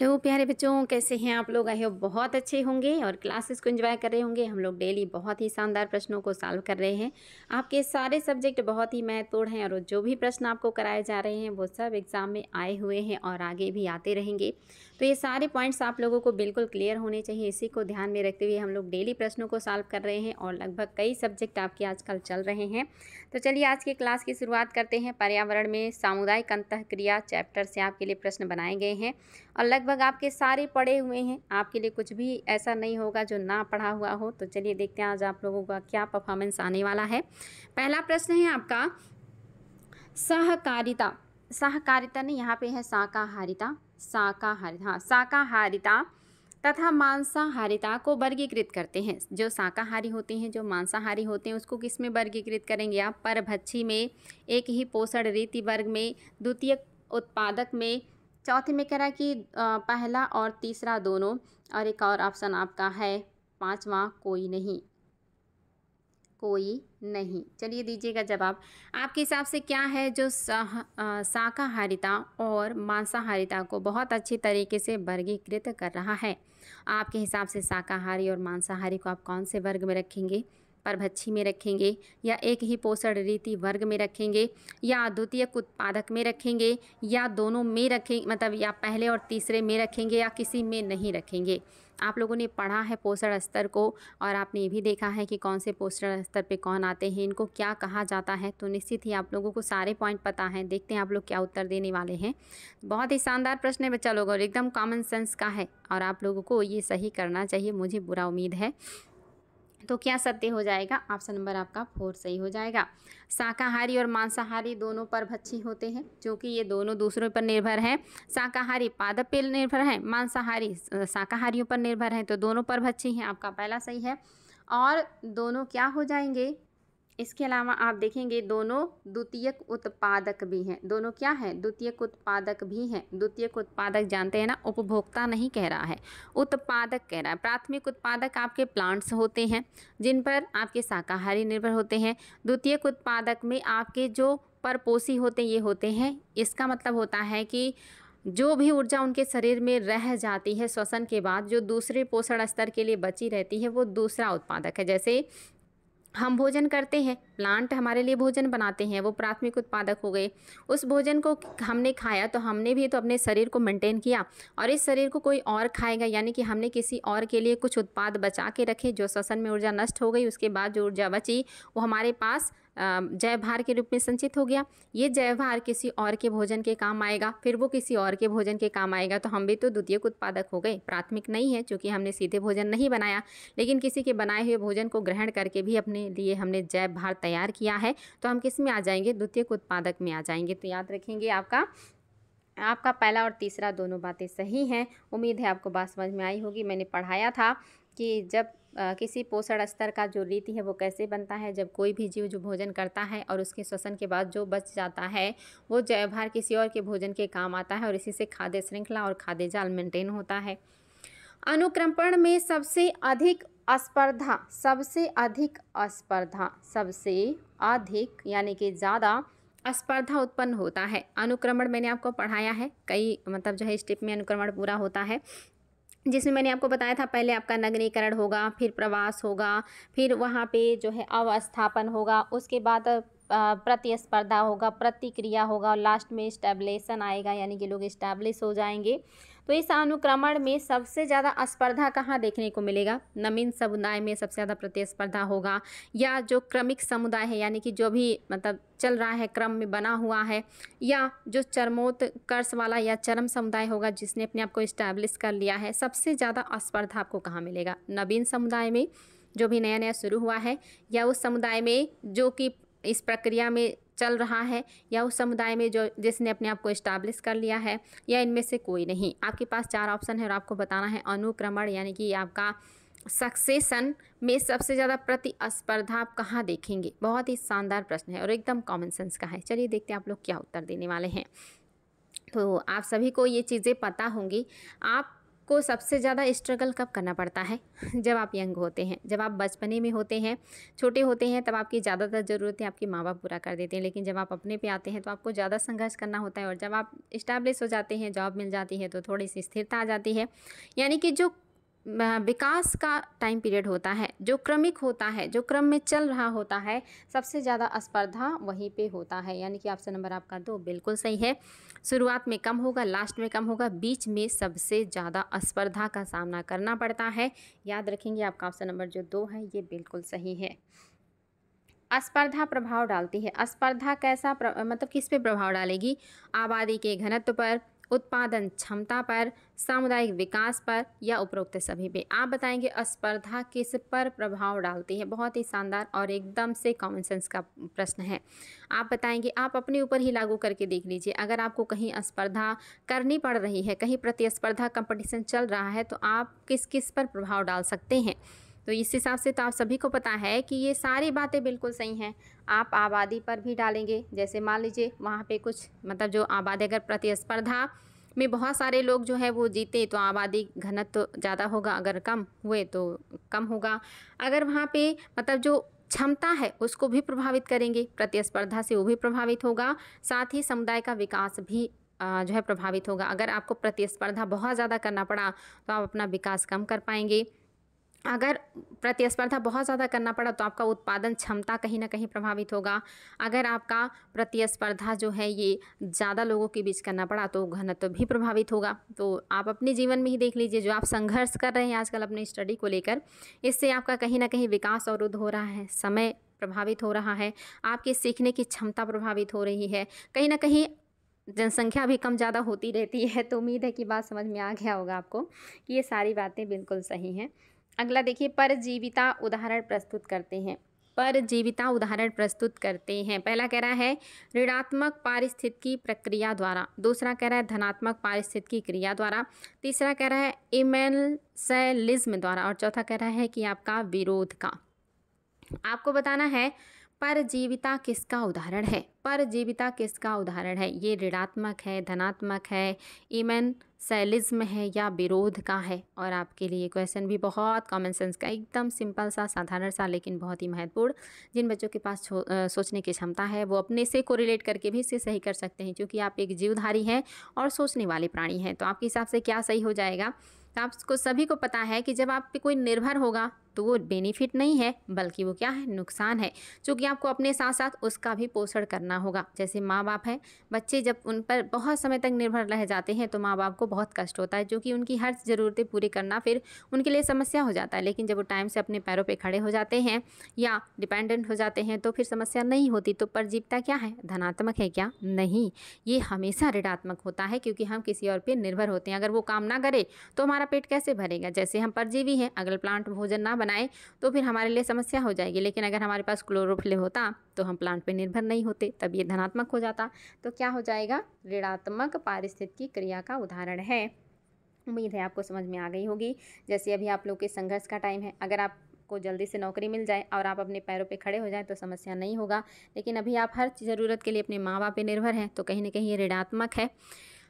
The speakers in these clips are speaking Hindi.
हेलो तो प्यारे बच्चों कैसे हैं आप लोग आए हो बहुत अच्छे होंगे और क्लासेस को एंजॉय कर रहे होंगे हम लोग डेली बहुत ही शानदार प्रश्नों को सॉल्व कर रहे हैं आपके सारे सब्जेक्ट बहुत ही महत्वपूर्ण हैं और जो भी प्रश्न आपको कराए जा रहे हैं वो सब एग्ज़ाम में आए हुए हैं और आगे भी आते रहेंगे तो ये सारे पॉइंट्स आप लोगों को बिल्कुल क्लियर होने चाहिए इसी को ध्यान में रखते हुए हम लोग डेली प्रश्नों को सॉल्व कर रहे हैं और लगभग कई सब्जेक्ट आपके आजकल चल रहे हैं तो चलिए आज के क्लास की शुरुआत करते हैं पर्यावरण में सामुदायिक अंत क्रिया चैप्टर से आपके लिए प्रश्न बनाए गए हैं और लगभग आपके सारे पढ़े हुए हैं आपके लिए कुछ भी ऐसा नहीं होगा जो ना पढ़ा हुआ हो तो चलिए देखते हैं आज आप लोगों का क्या परफॉर्मेंस आने वाला है पहला प्रश्न है आपका सहकारिता सहकारिता नहीं यहाँ पे है शाकाहारिता शाकाहारी हाँ शाकाहारिता तथा मांसाहारिता को वर्गीकृत करते हैं जो शाकाहारी होते हैं जो मांसाहारी होते हैं उसको किस में वर्गीकृत करेंगे आप परभच्छी में एक ही पोषण रीति वर्ग में द्वितीय उत्पादक में चौथे में कह रहा कि पहला और तीसरा दोनों और एक और ऑप्शन आपका है पांचवा कोई नहीं कोई नहीं चलिए दीजिएगा जवाब आपके हिसाब से क्या है जो शाकाहारिता और मांसाहारिता को बहुत अच्छी तरीके से वर्गीकृत कर रहा है आपके हिसाब से शाकाहारी और मांसाहारी को आप कौन से वर्ग में रखेंगे परभच्छी में रखेंगे या एक ही पोषण रीति वर्ग में रखेंगे या अद्वितीय उत्पादक में रखेंगे या दोनों में रखें मतलब या पहले और तीसरे में रखेंगे या किसी में नहीं रखेंगे आप लोगों ने पढ़ा है पोषण स्तर को और आपने ये भी देखा है कि कौन से पोषण स्तर पे कौन आते हैं इनको क्या कहा जाता है तो निश्चित ही आप लोगों को सारे पॉइंट पता हैं देखते हैं आप लोग क्या उत्तर देने वाले हैं बहुत ही शानदार प्रश्न है बच्चा लोगों एकदम कॉमन सेंस का है और आप लोगों को ये सही करना चाहिए मुझे बुरा उम्मीद है तो क्या सत्य हो जाएगा ऑप्शन नंबर आपका फोर सही हो जाएगा शाकाहारी और मांसाहारी दोनों भच्छी होते हैं क्योंकि ये दोनों दूसरों पर निर्भर हैं शाकाहारी पादप पर निर्भर हैं मांसाहारी शाकाहारियों पर निर्भर हैं तो दोनों भच्छी हैं आपका पहला सही है और दोनों क्या हो जाएंगे इसके अलावा आप देखेंगे दोनों द्वितीयक उत्पादक भी हैं दोनों क्या है द्वितीयक उत्पादक भी हैं द्वितीयक उत्पादक जानते हैं ना उपभोक्ता नहीं कह रहा है उत्पादक कह रहा है प्राथमिक उत्पादक आपके प्लांट्स होते हैं जिन पर आपके शाकाहारी निर्भर होते हैं द्वितीयक उत्पादक में आपके जो परपोषी होते ये होते हैं इसका मतलब होता है कि जो भी ऊर्जा उनके शरीर में रह जाती है श्वसन के बाद जो दूसरे पोषण स्तर के लिए बची रहती है वो दूसरा उत्पादक है जैसे हम भोजन करते हैं प्लांट हमारे लिए भोजन बनाते हैं वो प्राथमिक उत्पादक हो गए उस भोजन को हमने खाया तो हमने भी तो अपने शरीर को मेंटेन किया और इस शरीर को कोई और खाएगा यानी कि हमने किसी और के लिए कुछ उत्पाद बचा के रखे जो श्वसन में ऊर्जा नष्ट हो गई उसके बाद जो ऊर्जा बची वो हमारे पास जयभार के रूप में संचित हो गया ये जयभार किसी और के भोजन के काम आएगा फिर वो किसी और के भोजन के काम आएगा तो हम भी तो द्वितीयक उत्पादक हो गए प्राथमिक नहीं है चूँकि हमने सीधे भोजन नहीं बनाया लेकिन किसी के बनाए हुए भोजन को ग्रहण करके भी अपने लिए हमने जयभार तैयार किया है तो हम किस में आ जाएंगे द्वितीय उत्पादक में आ जाएंगे तो याद रखेंगे आपका आपका पहला और तीसरा दोनों बातें सही हैं उम्मीद है आपको बात समझ में आई होगी मैंने पढ़ाया था कि जब आ, किसी पोषण स्तर का जो रीति है वो कैसे बनता है जब कोई भी जीव जो भोजन करता है और उसके श्वसन के बाद जो बच जाता है वो जयभार किसी और के भोजन के काम आता है और इसी से खाद्य श्रृंखला और खाद्य जाल मेंटेन होता है अनुक्रमण में सबसे अधिक स्पर्धा सबसे अधिक अस्पर्धा सबसे अधिक यानी कि ज़्यादा स्पर्धा उत्पन्न होता है अनुक्रमण मैंने आपको पढ़ाया है कई मतलब जो है स्टेप में अनुक्रमण पूरा होता है जिसमें मैंने आपको बताया था पहले आपका नगरीकरण होगा फिर प्रवास होगा फिर वहाँ पे जो है अवस्थापन होगा उसके बाद प्रतिस्पर्धा होगा प्रतिक्रिया होगा और लास्ट में स्टैबलेसन आएगा यानी कि लोग स्टैब्लिश हो जाएंगे तो इस अनुक्रमण में सबसे ज़्यादा स्पर्धा कहाँ देखने को मिलेगा नवीन समुदाय में सबसे ज़्यादा प्रतिस्पर्धा होगा या जो क्रमिक समुदाय है यानी कि जो भी मतलब चल रहा है क्रम में बना हुआ है या जो चरमोत्कर्ष वाला या चरम समुदाय होगा जिसने अपने आप को इस्टेब्लिश कर लिया है सबसे ज़्यादा स्पर्धा आपको कहाँ मिलेगा नवीन समुदाय में जो भी नया नया शुरू हुआ है या उस समुदाय में जो कि इस प्रक्रिया में चल रहा है या उस समुदाय में जो जिसने अपने आप को इस्टाब्लिश कर लिया है या इनमें से कोई नहीं आपके पास चार ऑप्शन है और आपको बताना है अनुक्रमण यानी कि आपका सक्सेसन में सबसे ज़्यादा प्रतिस्पर्धा आप कहाँ देखेंगे बहुत ही शानदार प्रश्न है और एकदम कॉमन सेंस का है चलिए देखते हैं आप लोग क्या उत्तर देने वाले हैं तो आप सभी को ये चीज़ें पता होंगी आप आपको सबसे ज़्यादा स्ट्रगल कब करना पड़ता है जब आप यंग होते हैं जब आप बचपने में होते हैं छोटे होते हैं तब आपकी ज़्यादातर ज़रूरतें आपके माँ बाप पूरा कर देते हैं लेकिन जब आप अपने पे आते हैं तो आपको ज़्यादा संघर्ष करना होता है और जब आप इस्टेब्लिश हो जाते हैं जॉब मिल जाती है तो थोड़ी सी स्थिरता आ जाती है यानी कि जो विकास का टाइम पीरियड होता है जो क्रमिक होता है जो क्रम में चल रहा होता है सबसे ज़्यादा स्पर्धा वहीं पे होता है यानी कि ऑप्शन नंबर आपका दो बिल्कुल सही है शुरुआत में कम होगा लास्ट में कम होगा बीच में सबसे ज़्यादा स्पर्धा का सामना करना पड़ता है याद रखेंगे आपका ऑप्शन नंबर जो दो है ये बिल्कुल सही है स्पर्धा प्रभाव डालती है स्पर्धा कैसा मतलब किस पे प्रभाव डालेगी आबादी के घनत्व पर उत्पादन क्षमता पर सामुदायिक विकास पर या उपरोक्त सभी पे आप बताएंगे स्पर्धा किस पर प्रभाव डालती है बहुत ही शानदार और एकदम से कॉमन सेंस का प्रश्न है आप बताएंगे आप अपने ऊपर ही लागू करके देख लीजिए अगर आपको कहीं स्पर्धा करनी पड़ रही है कहीं प्रतिस्पर्धा कंपटीशन चल रहा है तो आप किस किस पर प्रभाव डाल सकते हैं तो इस हिसाब से तो आप सभी को पता है कि ये सारी बातें बिल्कुल सही हैं आप आबादी पर भी डालेंगे जैसे मान लीजिए वहाँ पे कुछ मतलब जो आबादी अगर प्रतिस्पर्धा में बहुत सारे लोग जो है वो जीते तो आबादी घनत्व तो ज़्यादा होगा अगर कम हुए तो कम होगा अगर वहाँ पे मतलब जो क्षमता है उसको भी प्रभावित करेंगे प्रतिस्पर्धा से वो भी प्रभावित होगा साथ ही समुदाय का विकास भी जो है प्रभावित होगा अगर आपको प्रतिस्पर्धा बहुत ज़्यादा करना पड़ा तो आप अपना विकास कम कर पाएंगे अगर प्रतिस्पर्धा बहुत ज़्यादा करना पड़ा तो आपका उत्पादन क्षमता कहीं ना कहीं प्रभावित होगा अगर आपका प्रतिस्पर्धा जो है ये ज़्यादा लोगों के बीच करना पड़ा तो घनत्व भी प्रभावित होगा तो आप अपने जीवन में ही देख लीजिए जो आप संघर्ष कर रहे हैं आजकल अपनी स्टडी को लेकर इससे आपका कहीं ना कहीं विकास अवरुद्ध हो रहा है समय प्रभावित हो रहा है आपके सीखने की क्षमता प्रभावित हो रही है कहीं ना कहीं जनसंख्या भी कम ज़्यादा होती रहती है तो उम्मीद है कि बात समझ में आ गया होगा आपको कि ये सारी बातें बिल्कुल सही हैं अगला देखिए परजीविता उदाहरण प्रस्तुत करते हैं परजीविता उदाहरण प्रस्तुत करते हैं पहला कह रहा है ऋणात्मक पारिस्थितिकी प्रक्रिया द्वारा दूसरा कह रहा है धनात्मक पारिस्थितिकी क्रिया द्वारा तीसरा कह रहा है इमेलसैलिज्म द्वारा और चौथा कह रहा है कि आपका विरोध का आपको बताना है परजीविता किसका उदाहरण है परजीविता किसका उदाहरण है ये ऋणात्मक है धनात्मक है इमेन सेलिज्म है या विरोध का है और आपके लिए क्वेश्चन भी बहुत कॉमन सेंस का एकदम सिंपल सा साधारण सा लेकिन बहुत ही महत्वपूर्ण जिन बच्चों के पास आ, सोचने की क्षमता है वो अपने से कोरिलेट करके भी इसे सही कर सकते हैं क्योंकि आप एक जीवधारी हैं और सोचने वाले प्राणी हैं तो आपके हिसाब से क्या सही हो जाएगा तो आपको सभी को पता है कि जब आप पे कोई निर्भर होगा तो वो बेनिफिट नहीं है बल्कि वो क्या है नुकसान है चूँकि आपको अपने साथ साथ उसका भी पोषण करना होगा जैसे माँ बाप है बच्चे जब उन पर बहुत समय तक निर्भर रह जाते हैं तो माँ बाप को बहुत कष्ट होता है जो कि उनकी हर ज़रूरतें पूरी करना फिर उनके लिए समस्या हो जाता है लेकिन जब वो टाइम से अपने पैरों पर खड़े हो जाते हैं या डिपेंडेंट हो जाते हैं तो फिर समस्या नहीं होती तो परजीवता क्या है धनात्मक है क्या नहीं ये हमेशा ऋणात्मक होता है क्योंकि हम किसी और पर निर्भर होते हैं अगर वो काम ना करे तो हमारा पेट कैसे भरेगा जैसे हम परजीवी हैं अगर प्लांट भोजन ना बना बनाए तो फिर हमारे लिए समस्या हो जाएगी लेकिन अगर हमारे पास क्लोरोफिल होता तो हम प्लांट पर निर्भर नहीं होते तब ये धनात्मक हो जाता तो क्या हो जाएगा ऋणात्मक पारिस्थितिकी क्रिया का उदाहरण है उम्मीद है आपको समझ में आ गई होगी जैसे अभी आप लोग के संघर्ष का टाइम है अगर आप आपको जल्दी से नौकरी मिल जाए और आप अपने पैरों पे खड़े हो जाए तो समस्या नहीं होगा लेकिन अभी आप हर ज़रूरत के लिए अपने माँ बाप पर निर्भर हैं तो कहीं ना कहीं ये ऋणात्मक है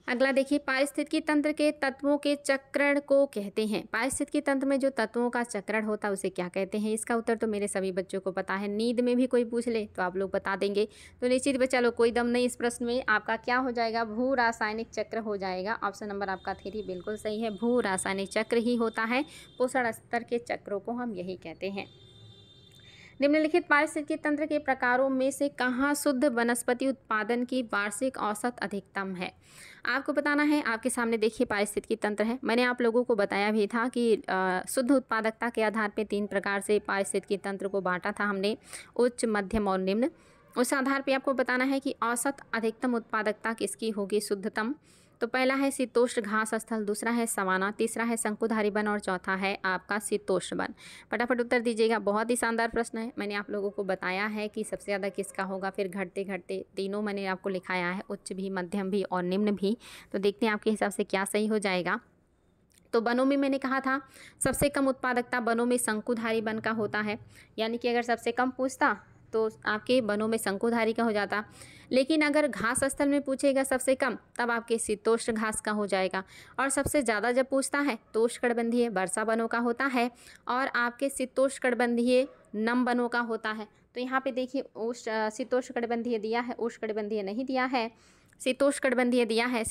अगला देखिए पारिस्थितिकी तंत्र के तत्वों के चक्रण को कहते हैं पारिस्थितिकी तंत्र में जो तत्वों का चक्रण होता है उसे क्या कहते हैं इसका उत्तर तो मेरे सभी बच्चों को पता है नींद में भी कोई पूछ ले तो आप लोग बता देंगे तो निश्चित में चलो कोई दम नहीं इस प्रश्न में आपका क्या हो जाएगा भू रासायनिक चक्र हो जाएगा ऑप्शन नंबर आपका थ्री बिल्कुल सही है भू रासायनिक चक्र ही होता है पोषण स्तर के चक्रों को हम यही कहते हैं निम्नलिखित पारिस्थितिक तंत्र के प्रकारों में से कहाँ शुद्ध वनस्पति उत्पादन की वार्षिक औसत अधिकतम है आपको बताना है आपके सामने देखिए पारिस्थितिकी तंत्र है मैंने आप लोगों को बताया भी था कि शुद्ध उत्पादकता के आधार पर तीन प्रकार से पारिस्थितिकी तंत्र को बांटा था हमने उच्च मध्यम और निम्न उस आधार पर आपको बताना है कि औसत अधिकतम उत्पादकता किसकी होगी शुद्धतम तो पहला है शीतोष्ण घास स्थल दूसरा है सवाना तीसरा है शंकुधारी वन और चौथा है आपका शीतोष्ण वन फटाफट उत्तर दीजिएगा बहुत ही शानदार प्रश्न है मैंने आप लोगों को बताया है कि सबसे ज़्यादा किसका होगा फिर घटते घटते तीनों मैंने आपको लिखाया है उच्च भी मध्यम भी और निम्न भी तो देखते हैं आपके हिसाब से क्या सही हो जाएगा तो बनों में मैंने कहा था सबसे कम उत्पादकता बनों में शंकुधारी वन का होता है यानी कि अगर सबसे कम पूछता तो आपके वनों में शंकुधारी का हो जाता लेकिन अगर घास स्थल में पूछेगा सबसे कम तब आपके शीतोष्ण घास का हो जाएगा और सबसे ज़्यादा जब पूछता है तो उष्णकटबंधीय वर्षा वनों का होता है और आपके शीतोष्णकटबंधीय नम वनों का होता है तो यहाँ पे देखिए उष्ण शीतोष्णकटबंधीय दिया है उष्णकटबंधीय नहीं दिया है कटबंधीय दिया है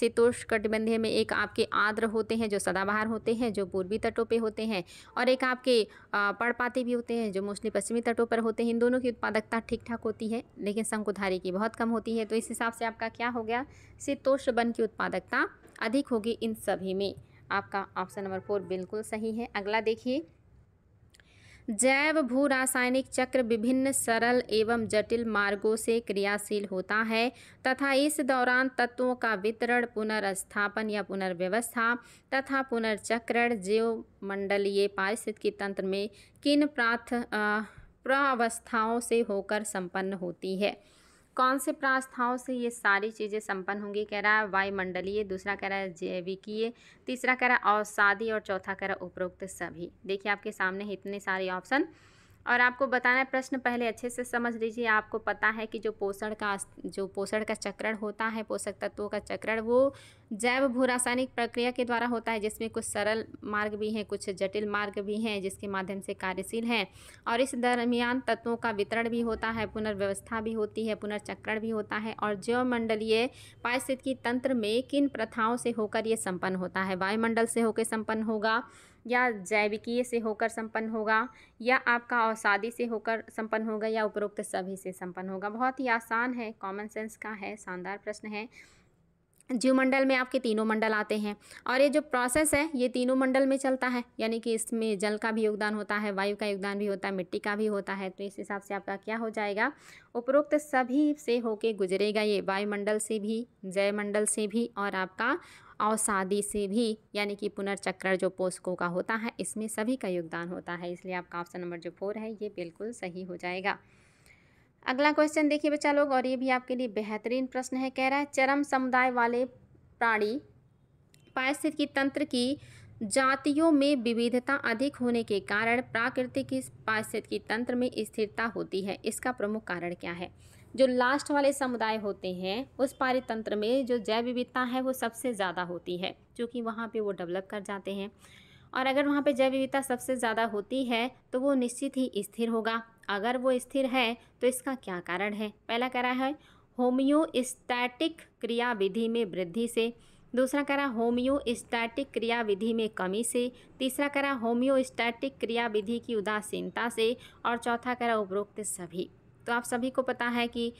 कटबंधीय में एक आपके आद्र होते हैं जो सदाबहार होते हैं जो पूर्वी तटों पे होते हैं और एक आपके पड़पाते भी होते हैं जो मोस्टली पश्चिमी तटों पर होते हैं इन दोनों की उत्पादकता ठीक ठाक होती है लेकिन शंकुधारी की बहुत कम होती है तो इस हिसाब से आपका क्या हो गया शीतोष वन की उत्पादकता अधिक होगी इन सभी में आपका ऑप्शन नंबर फोर बिल्कुल सही है अगला देखिए जैव भू रासायनिक चक्र विभिन्न सरल एवं जटिल मार्गों से क्रियाशील होता है तथा इस दौरान तत्वों का वितरण पुनर्स्थापन या पुनर्व्यवस्था तथा पुनर्चक्रण जीव मंडलीय पारिस्थितिकी तंत्र में किन प्राथ प्रावस्थाओं से होकर संपन्न होती है कौन से प्रास्थाओं से ये सारी चीज़ें संपन्न होंगी कह रहा है वायुमंडलीय दूसरा कह रहा है जैविकीय तीसरा कह रहा है औसादी और चौथा कह रहा है उपरोक्त सभी देखिए आपके सामने इतने सारे ऑप्शन और आपको बताना है प्रश्न पहले अच्छे से समझ लीजिए आपको पता है कि जो पोषण का जो पोषण का चक्रण होता है पोषक तत्वों का चक्रण वो जैव भू रासायनिक प्रक्रिया के द्वारा होता है जिसमें कुछ सरल मार्ग भी हैं कुछ जटिल मार्ग भी हैं जिसके माध्यम से कार्यशील हैं और इस दरमियान तत्वों का वितरण भी होता है पुनर्व्यवस्था भी होती है पुनर्चक्रण भी होता है और जैवमंडलीय पारिस्थितिकी तंत्र में किन प्रथाओं से होकर ये संपन्न होता है वायुमंडल से होकर संपन्न होगा या जैविकीय से होकर संपन्न होगा या आपका औसादी से होकर संपन्न होगा या उपरोक्त सभी से संपन्न होगा बहुत ही आसान है कॉमन सेंस का है शानदार प्रश्न है जीव मंडल में आपके तीनों मंडल आते हैं और ये जो प्रोसेस है ये तीनों मंडल में चलता है यानी कि इसमें जल का भी योगदान होता है वायु का योगदान भी होता है मिट्टी का भी होता है तो इस हिसाब से आपका क्या हो जाएगा उपरोक्त सभी से होके गुजरेगा ये वायुमंडल से भी जयमंडल से भी और आपका और शादी से भी यानी कि पुनर्चक्र जो पोषकों का होता है इसमें सभी का योगदान होता है इसलिए आपका ऑप्शन नंबर जो फोर है ये बिल्कुल सही हो जाएगा अगला क्वेश्चन देखिए बच्चा लोग और ये भी आपके लिए बेहतरीन प्रश्न है कह रहा है चरम समुदाय वाले प्राणी पारिस्थितिकी तंत्र की जातियों में विविधता अधिक होने के कारण प्राकृतिक पारिस्थितिकी तंत्र में स्थिरता होती है इसका प्रमुख कारण क्या है जो लास्ट वाले समुदाय होते हैं उस पारितंत्र में जो जैव विविधता है वो सबसे ज़्यादा होती है क्योंकि वहाँ पे वो डेवलप कर जाते हैं और अगर वहाँ पे जैव विविधता सबसे ज़्यादा होती है तो वो निश्चित ही स्थिर होगा अगर वो स्थिर है तो इसका क्या कारण है पहला कह रहा है होम्योस्टैटिक क्रियाविधि में वृद्धि से दूसरा करा होम्योस्टैटिक क्रियाविधि में कमी से तीसरा करा होम्योस्टैटिक क्रियाविधि की उदासीनता से और चौथा करा उपरोक्त सभी तो आप सभी को पता है कि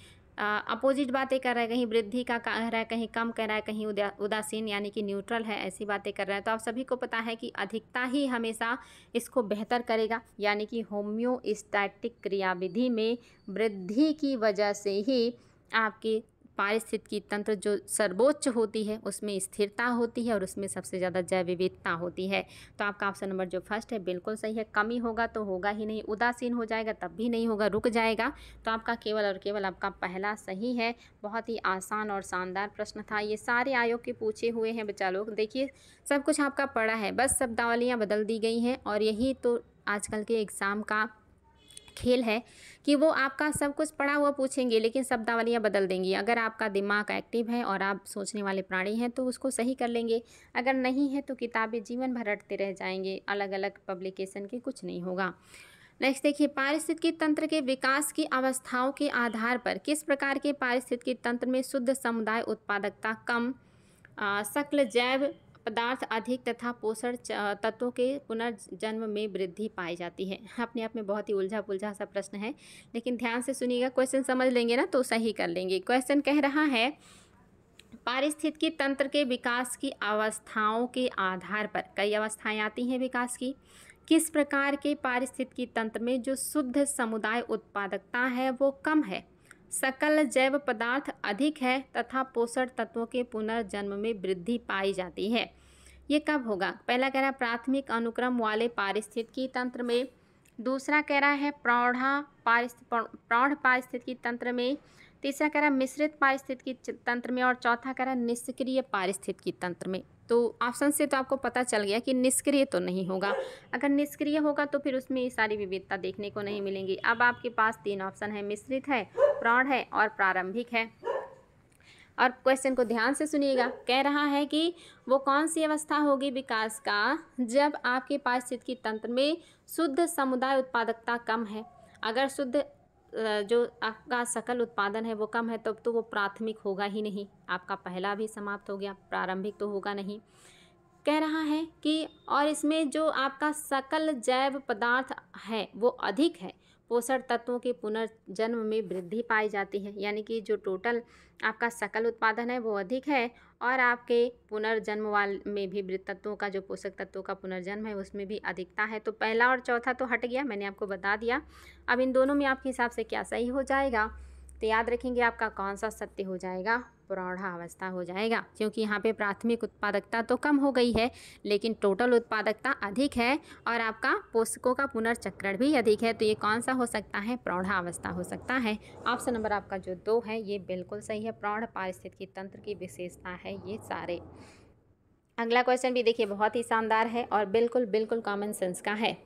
अपोजिट बातें कर रहा है कहीं वृद्धि का कह रहा है कहीं कम कह रहा है कहीं उदा उदासीन यानी कि न्यूट्रल है ऐसी बातें कर रहा है तो आप सभी को पता है कि अधिकता ही हमेशा इसको बेहतर करेगा यानी कि होम्योस्टैटिक क्रियाविधि में वृद्धि की वजह से ही आपकी पारिस्थितिकी तंत्र जो सर्वोच्च होती है उसमें स्थिरता होती है और उसमें सबसे ज़्यादा जैव विविधता होती है तो आपका ऑप्शन नंबर जो फर्स्ट है बिल्कुल सही है कमी होगा तो होगा ही नहीं उदासीन हो जाएगा तब भी नहीं होगा रुक जाएगा तो आपका केवल और केवल आपका पहला सही है बहुत ही आसान और शानदार प्रश्न था ये सारे आयोग के पूछे हुए हैं बच्चा लोग देखिए सब कुछ आपका पड़ा है बस शब्दावलियाँ बदल दी गई हैं और यही तो आजकल के एग्ज़ाम का खेल है कि वो आपका सब कुछ पढ़ा हुआ पूछेंगे लेकिन शब्दावलियाँ बदल देंगी अगर आपका दिमाग एक्टिव है और आप सोचने वाले प्राणी हैं तो उसको सही कर लेंगे अगर नहीं है तो किताबें जीवन भर अटते रह जाएंगे अलग अलग पब्लिकेशन के कुछ नहीं होगा नेक्स्ट देखिए पारिस्थितिकी तंत्र के विकास की अवस्थाओं के आधार पर किस प्रकार के पारिस्थितिकी तंत्र में शुद्ध समुदाय उत्पादकता कम शक्ल जैव पदार्थ अधिक तथा पोषण तत्वों के पुनर्जन्म में वृद्धि पाई जाती है अपने आप में बहुत ही उलझा पुलझा सा प्रश्न है लेकिन ध्यान से सुनिएगा क्वेश्चन समझ लेंगे ना तो सही कर लेंगे क्वेश्चन कह रहा है पारिस्थितिकी तंत्र के विकास की अवस्थाओं के आधार पर कई अवस्थाएं आती हैं विकास की किस प्रकार के पारिस्थितिकी तंत्र में जो शुद्ध समुदाय उत्पादकता है वो कम है सकल जैव पदार्थ अधिक है तथा पोषण तत्वों के पुनर्जन्म में वृद्धि पाई जाती है ये कब होगा पहला कह रहा है प्राथमिक अनुक्रम वाले पारिस्थितिकी तंत्र में दूसरा कह रहा है प्रौढ़ा प्रौढ़ पारिस्थितिकी तंत्र में तीसरा कह रहा है मिश्रित पारिस्थितिकी तंत्र में और चौथा कह रहा है निष्क्रिय पारिस्थितिकी तंत्र में तो ऑप्शन से तो आपको पता चल गया कि निष्क्रिय तो नहीं होगा अगर निष्क्रिय होगा तो फिर उसमें ये सारी विविधता देखने को नहीं मिलेंगी अब आपके पास तीन ऑप्शन है मिश्रित है प्रौढ़ है और प्रारंभिक है और क्वेश्चन को ध्यान से सुनिएगा कह रहा है कि वो कौन सी अवस्था होगी विकास का जब आपके पारिस्थितिकी तंत्र में शुद्ध समुदाय उत्पादकता कम है अगर शुद्ध जो आपका सकल उत्पादन है वो कम है तब तो, वो प्राथमिक होगा ही नहीं आपका पहला भी समाप्त हो गया प्रारंभिक तो होगा नहीं कह रहा है कि और इसमें जो आपका सकल जैव पदार्थ है वो अधिक है पोषण तत्वों के पुनर्जन्म में वृद्धि पाई जाती है यानी कि जो टोटल आपका सकल उत्पादन है वो अधिक है और आपके पुनर्जन्म वाल में भी तत्वों का जो पोषक तत्वों का पुनर्जन्म है उसमें भी अधिकता है तो पहला और चौथा तो हट गया मैंने आपको बता दिया अब इन दोनों में आपके हिसाब से क्या सही हो जाएगा तो याद रखेंगे आपका कौन सा सत्य हो जाएगा प्रौढ़ावस्था हो जाएगा क्योंकि यहाँ पे प्राथमिक उत्पादकता तो कम हो गई है लेकिन टोटल उत्पादकता अधिक है और आपका पोषकों का पुनर्चक्रण भी अधिक है तो ये कौन सा हो सकता है प्रौढ़ावस्था हो सकता है ऑप्शन नंबर आपका जो दो है ये बिल्कुल सही है प्रौढ़ पारिस्थितिक तंत्र की विशेषता है ये सारे अगला क्वेश्चन भी देखिए बहुत ही शानदार है और बिल्कुल बिल्कुल कॉमन सेंस का है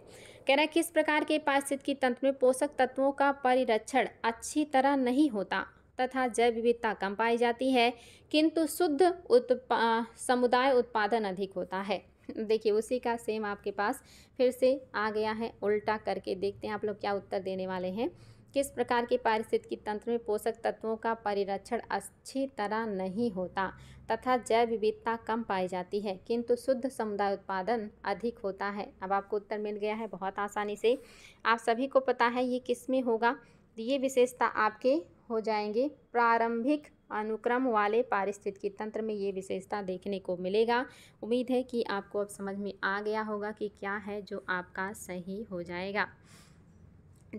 कह रहा है किस प्रकार के पारिस्थित की तंत्र में पोषक तत्वों का परिरक्षण अच्छी तरह नहीं होता तथा जैव विविधता कम पाई जाती है किंतु शुद्ध उत्पा समुदाय उत्पादन अधिक होता है देखिए उसी का सेम आपके पास फिर से आ गया है उल्टा करके देखते हैं आप लोग क्या उत्तर देने वाले हैं किस प्रकार के पारिस्थितिकी तंत्र में पोषक तत्वों का परिरक्षण अच्छी तरह नहीं होता तथा जैव विविधता कम पाई जाती है किंतु शुद्ध समुदाय उत्पादन अधिक होता है अब आपको उत्तर मिल गया है बहुत आसानी से आप सभी को पता है ये किस में होगा ये विशेषता आपके हो जाएंगे प्रारंभिक अनुक्रम वाले पारिस्थितिकी तंत्र में ये विशेषता देखने को मिलेगा उम्मीद है कि आपको अब समझ में आ गया होगा कि क्या है जो आपका सही हो जाएगा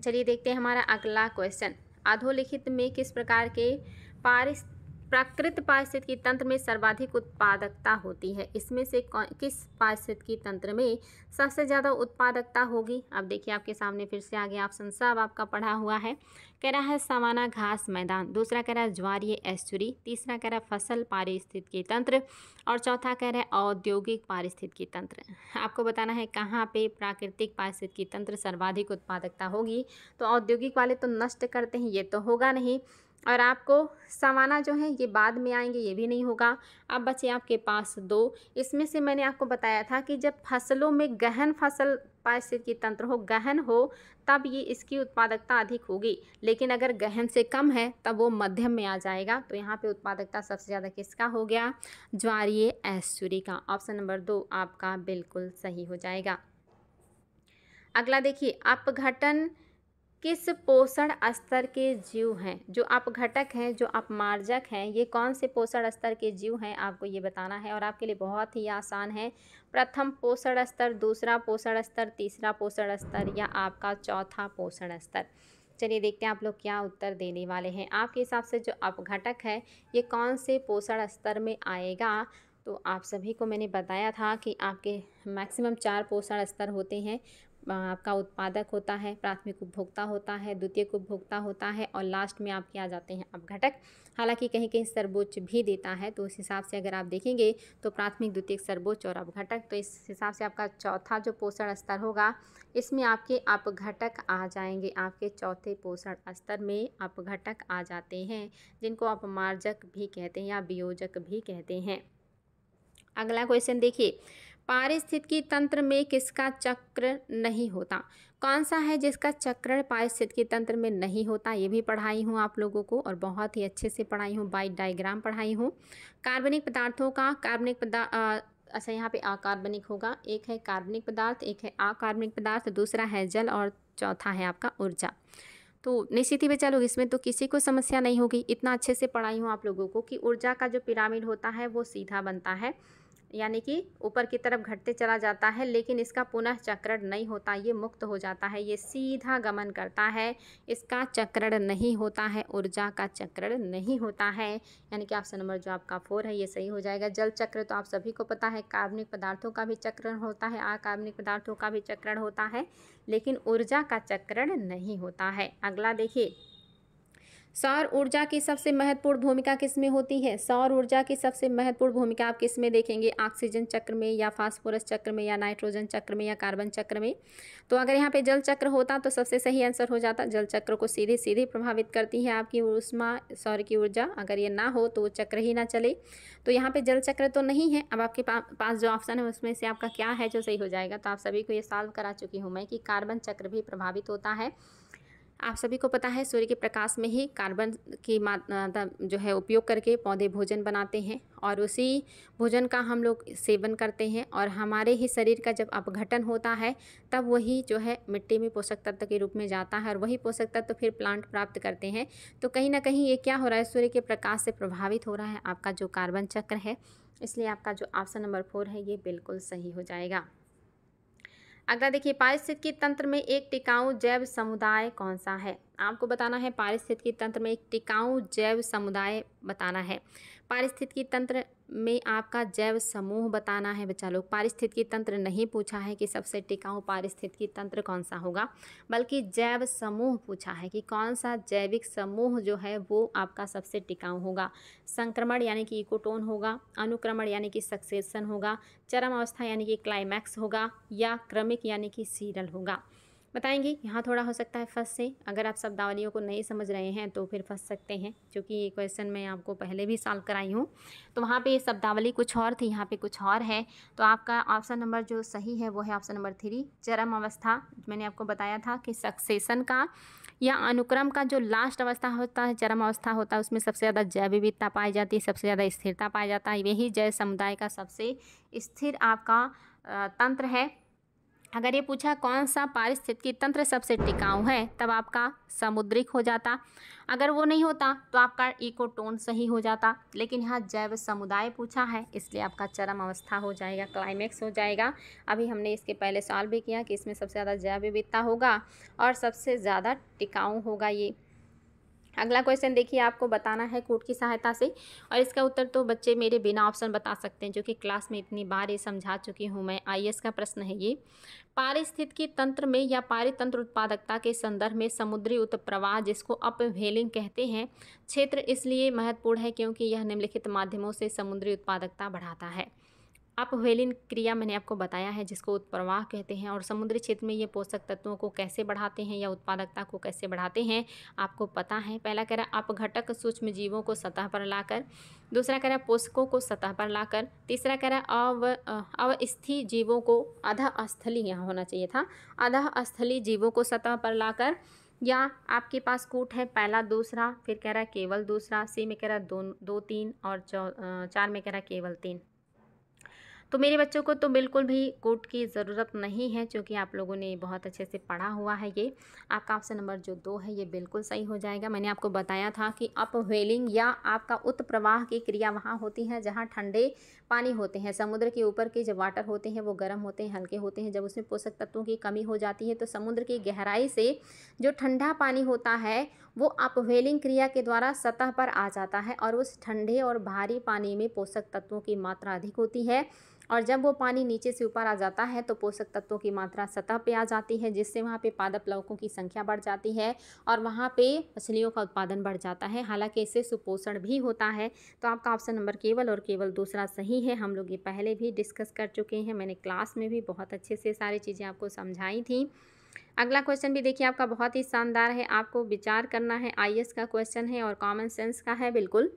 चलिए देखते हैं हमारा अगला क्वेश्चन अधोलिखित में किस प्रकार के पारिस्थित प्राकृत पारिस्थितिकी तंत्र में सर्वाधिक उत्पादकता होती है इसमें से किस पारिस्थितिकी तंत्र में सबसे ज़्यादा उत्पादकता होगी अब देखिए आपके सामने फिर से आ गया ऑप्शन सब आपका पढ़ा हुआ है कह रहा है सवाना घास मैदान दूसरा कह रहा है ज्वारीय एस्चुरी तीसरा कह रहा है फसल पारिस्थितिकी तंत्र और चौथा कह रहा है औद्योगिक पारिस्थितिकी तंत्र आपको बताना है कहाँ पर प्राकृतिक पारिस्थितिकी तंत्र सर्वाधिक उत्पादकता होगी तो औद्योगिक वाले तो नष्ट करते हैं ये तो होगा नहीं और आपको सवाना जो है ये बाद में आएंगे ये भी नहीं होगा अब बचे आपके पास दो इसमें से मैंने आपको बताया था कि जब फसलों में गहन फसल पारिस्थितिकी तंत्र हो गहन हो तब ये इसकी उत्पादकता अधिक होगी लेकिन अगर गहन से कम है तब वो मध्यम में आ जाएगा तो यहाँ पे उत्पादकता सबसे ज़्यादा किसका हो गया ज्वार ऐश्वरी का ऑप्शन नंबर दो आपका बिल्कुल सही हो जाएगा अगला देखिए अपघटन किस पोषण स्तर के जीव हैं जो आप घटक हैं जो आप मार्जक हैं ये कौन से पोषण स्तर के जीव हैं आपको ये बताना है और आपके लिए बहुत ही आसान है प्रथम पोषण स्तर दूसरा पोषण स्तर तीसरा पोषण स्तर या आपका चौथा पोषण स्तर चलिए देखते हैं आप लोग क्या उत्तर देने वाले हैं आपके हिसाब से जो अपघटक है ये कौन से पोषण स्तर में आएगा तो आप सभी को मैंने बताया था कि आपके मैक्सिमम चार पोषण स्तर होते हैं आपका उत्पादक होता है प्राथमिक उपभोक्ता होता है द्वितीय उपभोक्ता होता है और लास्ट में आपके आ जाते हैं अपघटक हालांकि कहीं कहीं सर्वोच्च भी देता है तो उस हिसाब से अगर आप देखेंगे तो प्राथमिक द्वितीय सर्वोच्च और अपघटक तो इस हिसाब से आपका चौथा जो पोषण स्तर होगा इसमें आपके अपघटक आ जाएंगे आपके चौथे पोषण स्तर में अपघटक आ जाते हैं जिनको आप मार्जक भी कहते हैं या वियोजक भी कहते हैं अगला क्वेश्चन देखिए पारिस्थितिकी तंत्र में किसका चक्र नहीं होता कौन सा है जिसका चक्रण पारिस्थितिकी तंत्र में नहीं होता ये भी पढ़ाई हूँ आप लोगों को और बहुत ही अच्छे से पढ़ाई हूँ बाई डायग्राम पढ़ाई हूँ कार्बनिक पदार्थों का कार्बनिक पदार्थ अच्छा यहाँ पे अकार्बनिक होगा एक है कार्बनिक पदार्थ एक है अकार्बनिक पदार्थ दूसरा है जल और चौथा है आपका ऊर्जा तो निश्चित ही बचा लोग इसमें तो किसी को समस्या नहीं होगी इतना अच्छे से पढ़ाई हूँ आप लोगों को कि ऊर्जा का जो पिरामिड होता है वो सीधा बनता है यानी कि ऊपर की तरफ घटते चला जाता है लेकिन इसका पुनः चक्रण नहीं होता ये मुक्त हो जाता है ये सीधा गमन करता है इसका चक्रण नहीं होता है ऊर्जा का चक्रण नहीं होता है यानी कि ऑप्शन नंबर जो आपका फोर है ये सही हो जाएगा जल चक्र तो आप सभी को पता है कार्बनिक पदार्थों का भी चक्रण होता है अकार्बनिक पदार्थों का भी चक्रण होता है लेकिन ऊर्जा का चक्रण नहीं होता है अगला देखिए सौर ऊर्जा की सबसे महत्वपूर्ण भूमिका किस में होती है सौर ऊर्जा की सबसे महत्वपूर्ण भूमिका आप किस में देखेंगे ऑक्सीजन चक्र में या फास्फोरस चक्र में या नाइट्रोजन चक्र में या कार्बन चक्र में तो अगर यहाँ पे जल चक्र होता तो सबसे सही आंसर हो जाता जल चक्र को सीधे सीधे प्रभावित करती है आपकी उष्मा सौर की ऊर्जा अगर ये ना हो तो वो चक्र ही ना चले तो यहाँ पर जल चक्र तो नहीं है अब आपके पास जो ऑप्शन है उसमें से आपका क्या है जो सही हो जाएगा तो आप सभी को ये सॉल्व करा चुकी हूँ मैं कि कार्बन चक्र भी प्रभावित होता है आप सभी को पता है सूर्य के प्रकाश में ही कार्बन की मात्रा जो है उपयोग करके पौधे भोजन बनाते हैं और उसी भोजन का हम लोग सेवन करते हैं और हमारे ही शरीर का जब अपघटन होता है तब वही जो है मिट्टी में पोषक तत्व के रूप में जाता है और वही पोषक तत्व फिर प्लांट प्राप्त करते हैं तो कहीं ना कहीं ये क्या हो रहा है सूर्य के प्रकाश से प्रभावित हो रहा है आपका जो कार्बन चक्र है इसलिए आपका जो ऑप्शन नंबर फोर है ये बिल्कुल सही हो जाएगा अगला देखिए पारिस्थितिकी तंत्र में एक टिकाऊ जैव समुदाय कौन सा है आपको बताना है पारिस्थितिकी तंत्र में एक टिकाऊ जैव समुदाय बताना है पारिस्थितिकी तंत्र में आपका जैव समूह बताना है बच्चा लोग पारिस्थितिकी तंत्र नहीं पूछा है कि सबसे टिकाऊ पारिस्थितिकी तंत्र कौन सा होगा बल्कि जैव समूह पूछा है कि कौन सा जैविक समूह जो है वो आपका सबसे टिकाऊ होगा संक्रमण यानी कि इकोटोन होगा अनुक्रमण यानी कि सक्सेसन होगा चरम अवस्था यानी कि क्लाइमैक्स होगा या क्रमिक यानी कि सीरल होगा बताएंगे यहाँ थोड़ा हो सकता है फंस से अगर आप शब्दावलियों को नहीं समझ रहे हैं तो फिर फंस सकते हैं क्योंकि ये क्वेश्चन मैं आपको पहले भी सॉल्व कराई हूँ तो वहाँ पे शब्दावली कुछ और थी यहाँ पे कुछ और है तो आपका ऑप्शन नंबर जो सही है वो है ऑप्शन नंबर थ्री चरम अवस्था मैंने आपको बताया था कि सक्सेसन का या अनुक्रम का जो लास्ट अवस्था होता है चरम अवस्था होता है उसमें सबसे ज़्यादा जैव विविधता पाई जाती है सबसे ज़्यादा स्थिरता पाया जाता है यही जय समुदाय का सबसे स्थिर आपका तंत्र है अगर ये पूछा कौन सा पारिस्थितिकी तंत्र सबसे टिकाऊ है तब आपका समुद्रिक हो जाता अगर वो नहीं होता तो आपका इकोटोन सही हो जाता लेकिन यहाँ जैव समुदाय पूछा है इसलिए आपका चरम अवस्था हो जाएगा क्लाइमैक्स हो जाएगा अभी हमने इसके पहले सॉल्व भी किया कि इसमें सबसे ज़्यादा जैव विविधता होगा और सबसे ज़्यादा टिकाऊ होगा ये अगला क्वेश्चन देखिए आपको बताना है कोर्ट की सहायता से और इसका उत्तर तो बच्चे मेरे बिना ऑप्शन बता सकते हैं जो कि क्लास में इतनी बार ये समझा चुकी हूँ मैं आई का प्रश्न है ये पारिस्थितिकी तंत्र में या पारितंत्र उत्पादकता के संदर्भ में समुद्री उत्प्रवाह जिसको अपवेलिंग कहते हैं क्षेत्र इसलिए महत्वपूर्ण है क्योंकि यह निम्नलिखित माध्यमों से समुद्री उत्पादकता बढ़ाता है अपवेलिन क्रिया मैंने आपको बताया है जिसको उत्प्रवाह कहते हैं और समुद्री क्षेत्र में ये पोषक तत्वों को कैसे बढ़ाते हैं या उत्पादकता को कैसे बढ़ाते हैं आपको पता है पहला कह रहा है अपघटक सूक्ष्म जीवों को सतह पर लाकर दूसरा कह रहा है पोषकों को सतह पर लाकर तीसरा कह रहा है अव अवस्थी जीवों को अधा अस्थली यहाँ होना चाहिए था अधा अस्थली जीवों को सतह पर लाकर या आपके पास कूट है पहला दूसरा फिर कह रहा है केवल दूसरा सी में कह रहा है दो दो तीन और चौ चार में कह रहा है केवल तीन तो मेरे बच्चों को तो बिल्कुल भी कोट की ज़रूरत नहीं है क्योंकि आप लोगों ने बहुत अच्छे से पढ़ा हुआ है ये आपका ऑप्शन नंबर जो दो है ये बिल्कुल सही हो जाएगा मैंने आपको बताया था कि अपवेलिंग या आपका उत्प्रवाह की क्रिया वहाँ होती है जहाँ ठंडे पानी होते हैं समुद्र के ऊपर के जब वाटर होते हैं वो गर्म होते हैं हल्के होते हैं जब उसमें पोषक तत्वों की कमी हो जाती है तो समुद्र की गहराई से जो ठंडा पानी होता है वो अपवेलिंग क्रिया के द्वारा सतह पर आ जाता है और उस ठंडे और भारी पानी में पोषक तत्वों की मात्रा अधिक होती है और जब वो पानी नीचे से ऊपर आ जाता है तो पोषक तत्वों की मात्रा सतह पे आ जाती है जिससे वहाँ पे पादप लवकों की संख्या बढ़ जाती है और वहाँ पे मछलियों का उत्पादन बढ़ जाता है हालांकि इससे सुपोषण भी होता है तो आपका ऑप्शन नंबर केवल और केवल दूसरा सही है हम लोग ये पहले भी डिस्कस कर चुके हैं मैंने क्लास में भी बहुत अच्छे से सारी चीज़ें आपको समझाई थी अगला क्वेश्चन भी देखिए आपका बहुत ही शानदार है आपको विचार करना है आई का क्वेश्चन है और कॉमन सेंस का है बिल्कुल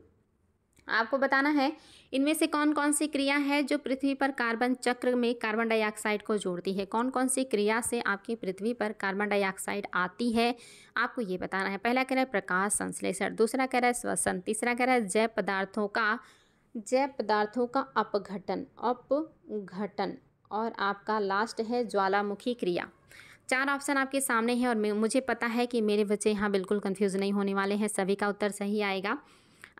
आपको बताना है इनमें से कौन कौन सी क्रिया है जो पृथ्वी पर कार्बन चक्र में कार्बन डाइऑक्साइड को जोड़ती है कौन कौन सी क्रिया से आपकी पृथ्वी पर कार्बन डाइऑक्साइड आती है आपको ये बताना है पहला कह रहा है प्रकाश संश्लेषण दूसरा कह रहा है श्वसन तीसरा कह रहा है जैव पदार्थों का जैव पदार्थों का अपघटन अपघटन और आपका लास्ट है ज्वालामुखी क्रिया चार ऑप्शन आपके सामने हैं और मुझे पता है कि मेरे बच्चे यहाँ बिल्कुल कन्फ्यूज़ नहीं होने वाले हैं सभी का उत्तर सही आएगा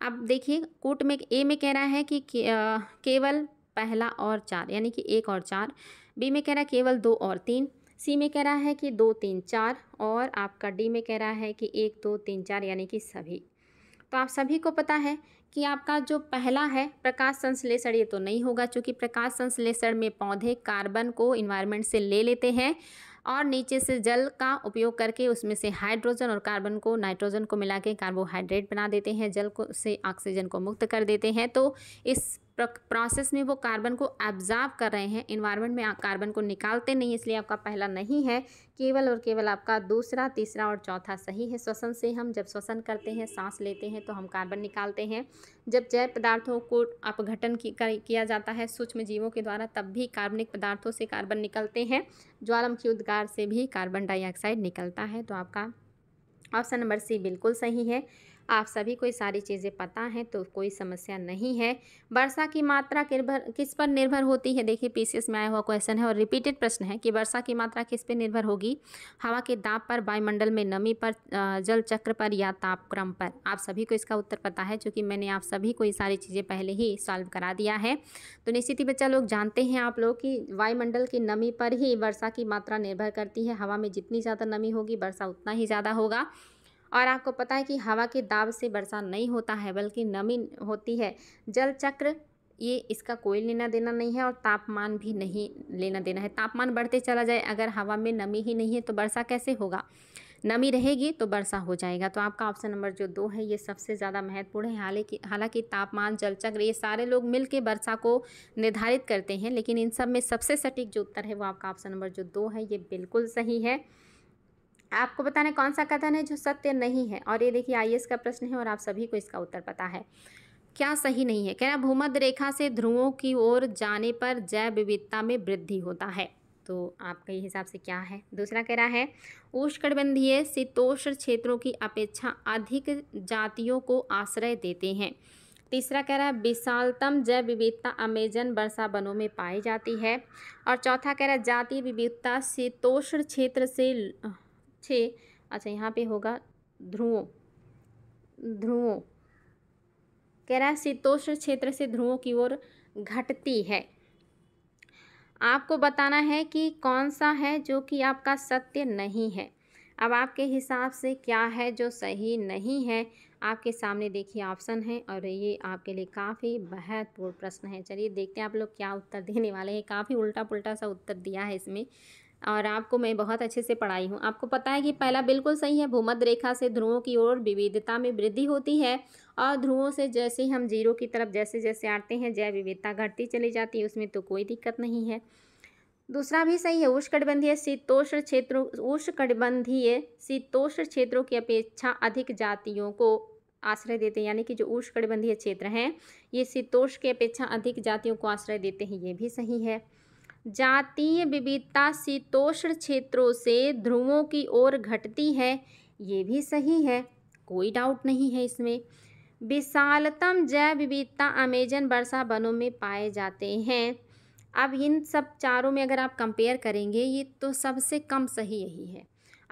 अब देखिए कोट में ए में कह रहा है कि केवल पहला और चार यानी कि एक और चार बी में कह रहा है केवल दो और तीन सी में कह रहा है कि दो तीन चार और आपका डी में कह रहा है कि एक दो तीन चार यानी कि सभी तो आप सभी को पता है कि आपका जो पहला है प्रकाश संश्लेषण ये तो नहीं होगा क्योंकि प्रकाश संश्लेषण में पौधे कार्बन को इन्वायरमेंट से ले लेते हैं और नीचे से जल का उपयोग करके उसमें से हाइड्रोजन और कार्बन को नाइट्रोजन को मिला के कार्बोहाइड्रेट बना देते हैं जल को से ऑक्सीजन को मुक्त कर देते हैं तो इस प्रोसेस में वो कार्बन को एब्जॉर्व कर रहे हैं इन्वायरमेंट में कार्बन को निकालते नहीं इसलिए आपका पहला नहीं है केवल और केवल आपका दूसरा तीसरा और चौथा सही है श्वसन से हम जब श्वसन करते हैं सांस लेते हैं तो हम कार्बन निकालते हैं जब जैव पदार्थों को अपघटन किया जाता है सूक्ष्म जीवों के द्वारा तब भी कार्बनिक पदार्थों से कार्बन निकलते हैं ज्वालामुखी उद्गार से भी कार्बन डाइऑक्साइड निकलता है तो आपका ऑप्शन नंबर सी बिल्कुल सही है आप सभी को ये सारी चीज़ें पता हैं तो कोई समस्या नहीं है वर्षा की मात्रा निर्भर किस पर निर्भर होती है देखिए पीसीएस में आया हुआ क्वेश्चन है और रिपीटेड प्रश्न है कि वर्षा की मात्रा किस पर निर्भर होगी हवा के दाप पर वायुमंडल में नमी पर जल चक्र पर या तापक्रम पर आप सभी को इसका उत्तर पता है चूँकि मैंने आप सभी को ये सारी चीज़ें पहले ही सॉल्व करा दिया है तो निश्चित ही बच्चा लोग जानते हैं आप लोग कि वायुमंडल की नमी पर ही वर्षा की मात्रा निर्भर करती है हवा में जितनी ज़्यादा नमी होगी वर्षा उतना ही ज़्यादा होगा और आपको पता है कि हवा के दाब से वर्षा नहीं होता है बल्कि नमी होती है जल चक्र ये इसका कोई लेना देना नहीं है और तापमान भी नहीं लेना देना है तापमान बढ़ते चला जाए अगर हवा में नमी ही नहीं है तो वर्षा कैसे होगा नमी रहेगी तो वर्षा हो जाएगा तो आपका ऑप्शन नंबर जो दो है ये सबसे ज़्यादा महत्वपूर्ण है हालांकि हालांकि तापमान जलचक्र ये सारे लोग मिल के वर्षा को निर्धारित करते हैं लेकिन इन सब में सबसे सटीक जो उत्तर है वो आपका ऑप्शन नंबर जो दो है ये बिल्कुल सही है आपको बताना कौन सा कथन है जो सत्य नहीं है और ये देखिए आई का प्रश्न है और आप सभी को इसका उत्तर पता है क्या सही नहीं है कह रहा भूमध रेखा से ध्रुवों की ओर जाने पर जैव विविधता में वृद्धि होता है तो आपके हिसाब से क्या है दूसरा कह रहा है उष्णकटिबंधीय शीतोष्ण क्षेत्रों की अपेक्षा अधिक जातियों को आश्रय देते हैं तीसरा कह रहा है विशालतम जैव विविधता अमेजन वर्षा वनों में पाई जाती है और चौथा कह रहा है जातीय विविधता शीतोष्ण क्षेत्र से छः अच्छा यहाँ पे होगा ध्रुवों ध्रुवों कह रहा है शीतोष्ण क्षेत्र से ध्रुवों की ओर घटती है आपको बताना है कि कौन सा है जो कि आपका सत्य नहीं है अब आपके हिसाब से क्या है जो सही नहीं है आपके सामने देखिए ऑप्शन है और ये आपके लिए काफ़ी महत्वपूर्ण प्रश्न है चलिए देखते हैं आप लोग क्या उत्तर देने वाले हैं काफ़ी उल्टा पुल्टा सा उत्तर दिया है इसमें और आपको मैं बहुत अच्छे से पढ़ाई हूँ आपको पता है कि पहला बिल्कुल सही है भूमध्य रेखा से ध्रुवों की ओर विविधता में वृद्धि होती है और ध्रुवों से जैसे हम जीरो की तरफ जैसे जैसे आते हैं जैव विविधता घटती चली जाती है उसमें तो कोई दिक्कत नहीं है दूसरा भी सही है उष्णकटिबंधीय शीतोष्ण क्षेत्रों उष्णकटिबंधीय शीतोष्ण क्षेत्रों की अपेक्षा अधिक जातियों को आश्रय देते हैं यानी कि जो उष्णकटिबंधीय क्षेत्र हैं ये शीतोष की अपेक्षा अधिक जातियों को आश्रय देते हैं ये भी सही है जातीय विविधता शीतोष्ण क्षेत्रों से ध्रुवों की ओर घटती है ये भी सही है कोई डाउट नहीं है इसमें विशालतम जैव विविधता अमेजन वर्षा वनों में पाए जाते हैं अब इन सब चारों में अगर आप कंपेयर करेंगे ये तो सबसे कम सही यही है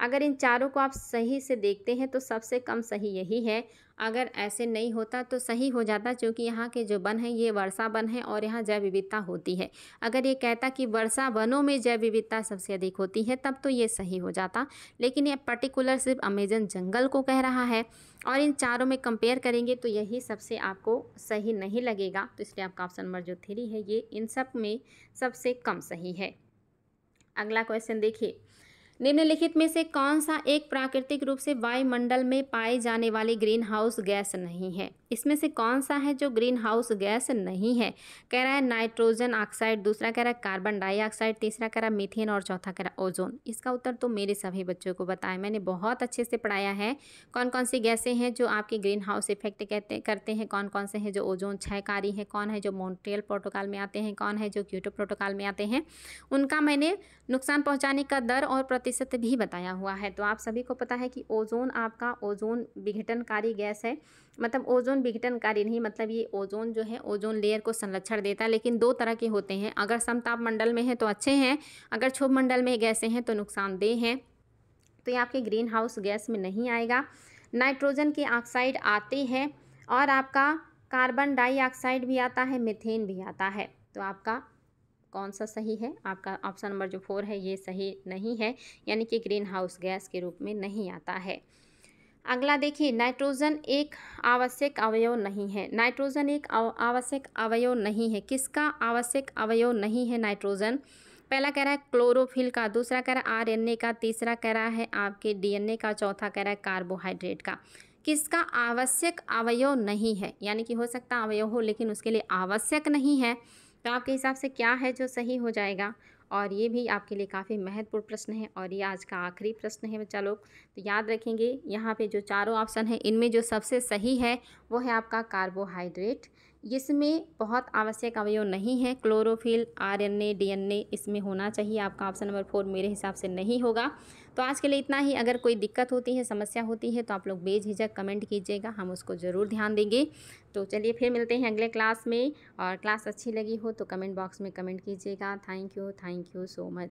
अगर इन चारों को आप सही से देखते हैं तो सबसे कम सही यही है अगर ऐसे नहीं होता तो सही हो जाता क्योंकि यहाँ के जो वन हैं ये वर्षा वन है और यहाँ जैव विविधता होती है अगर ये कहता कि वर्षा वनों में जैव विविधता सबसे अधिक होती है तब तो ये सही हो जाता लेकिन ये पर्टिकुलर सिर्फ अमेजन जंगल को कह रहा है और इन चारों में कंपेयर करेंगे तो यही सबसे आपको सही नहीं लगेगा तो इसलिए आपका ऑप्शन नंबर जो थ्री है ये इन सब में सबसे कम सही है अगला क्वेश्चन देखिए निम्नलिखित में से कौन सा एक प्राकृतिक रूप से वायुमंडल में पाए जाने वाली ग्रीन हाउस गैस नहीं है इसमें से कौन सा है जो ग्रीन हाउस गैस नहीं है कह रहा है नाइट्रोजन ऑक्साइड दूसरा कह रहा है कार्बन डाइऑक्साइड तीसरा कह रहा है मीथेन और चौथा कह रहा है ओजोन इसका उत्तर तो मेरे सभी बच्चों को बताया मैंने बहुत अच्छे से पढ़ाया है कौन कौन सी गैसें हैं जो आपके ग्रीन हाउस इफेक्ट कहते करते हैं कौन कौन से हैं जो ओजोन क्षयकारी हैं कौन है जो मोन्ट्रियल प्रोटोकॉल में आते हैं कौन है जो क्यूटो प्रोटोकॉल में आते हैं उनका मैंने नुकसान पहुँचाने का दर और प्रतिशत भी बताया हुआ है तो आप सभी को पता है कि ओजोन आपका ओजोन विघटनकारी गैस है मतलब ओजोन विघटनकारी नहीं मतलब ये ओजोन जो है ओजोन लेयर को संरक्षण देता है लेकिन दो तरह के होते हैं अगर समताप मंडल में है तो अच्छे हैं अगर क्षोभ मंडल में गैसे हैं तो नुकसानदेह हैं तो ये आपके ग्रीन हाउस गैस में नहीं आएगा नाइट्रोजन के ऑक्साइड आते हैं और आपका कार्बन डाइऑक्साइड भी आता है मिथेन भी आता है तो आपका कौन सा सही है आपका ऑप्शन नंबर जो फोर है ये सही नहीं है यानी कि ग्रीन हाउस गैस के रूप में नहीं आता है अगला देखिए नाइट्रोजन एक आवश्यक अवयव नहीं है नाइट्रोजन एक आवश्यक अवयव नहीं है किसका आवश्यक अवयव नहीं है नाइट्रोजन पहला कह रहा है क्लोरोफिल का दूसरा कह रहा है आरएनए का तीसरा कह रहा है आपके डीएनए का चौथा कह रहा है कार्बोहाइड्रेट का किसका आवश्यक अवयव नहीं है यानी कि हो सकता अवयव हो लेकिन उसके लिए आवश्यक नहीं है तो आपके हिसाब से क्या है जो सही हो जाएगा और ये भी आपके लिए काफ़ी महत्वपूर्ण प्रश्न है और ये आज का आखिरी प्रश्न है बच्चा लोग तो याद रखेंगे यहाँ पे जो चारों ऑप्शन है इनमें जो सबसे सही है वो है आपका कार्बोहाइड्रेट इसमें बहुत आवश्यक अवयव नहीं है क्लोरोफिल आरएनए डीएनए इसमें होना चाहिए आपका ऑप्शन नंबर फोर मेरे हिसाब से नहीं होगा तो आज के लिए इतना ही अगर कोई दिक्कत होती है समस्या होती है तो आप लोग बेझिझक कमेंट कीजिएगा हम उसको ज़रूर ध्यान देंगे तो चलिए फिर मिलते हैं अगले क्लास में और क्लास अच्छी लगी हो तो कमेंट बॉक्स में कमेंट कीजिएगा thank you thank you so much